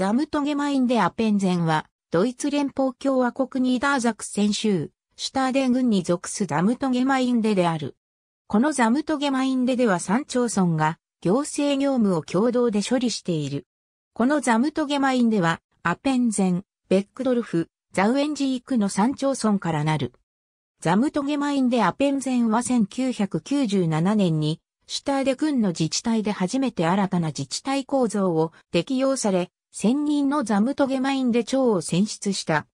ザムトゲマインデアペンゼンは、ドイツ連邦共和国ニーダーザクセン州、シュターデン郡に属すザムトゲマインデである。このザムトゲマインデでは3町村が行政業務を共同で処理している。このザムトゲマインデは、アペンゼン、ベックドルフ、ザウエンジークの3町村からなる。ザムトゲマインデアペンゼンは1997年に、シュターデ郡の自治体で初めて新たな自治体構造を適用され、専任のザムトゲマインで長を選出した。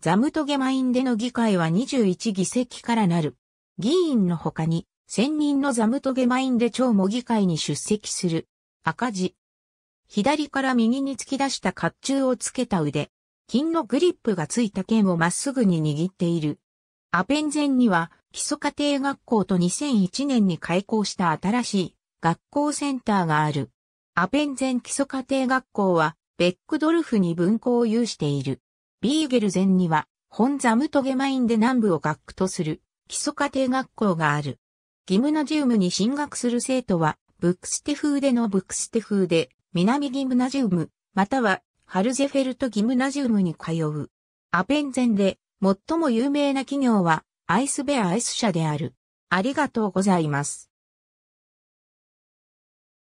ザムトゲマインでの議会は21議席からなる。議員の他に、専任のザムトゲマインで長も議会に出席する。赤字。左から右に突き出した甲冑をつけた腕。金のグリップがついた剣をまっすぐに握っている。アペンゼンには基礎家庭学校と2001年に開校した新しい学校センターがある。アペンゼン基礎家庭学校はベックドルフに分校を有している。ビーゲルゼンには、ホンザムトゲマインで南部を学区とする基礎家庭学校がある。ギムナジウムに進学する生徒は、ブックステ風でのブックステ風で、南ギムナジウム、または、ハルゼフェルトギムナジウムに通う。アペンゼンで、最も有名な企業は、アイスベアアイス社である。ありがとうございます。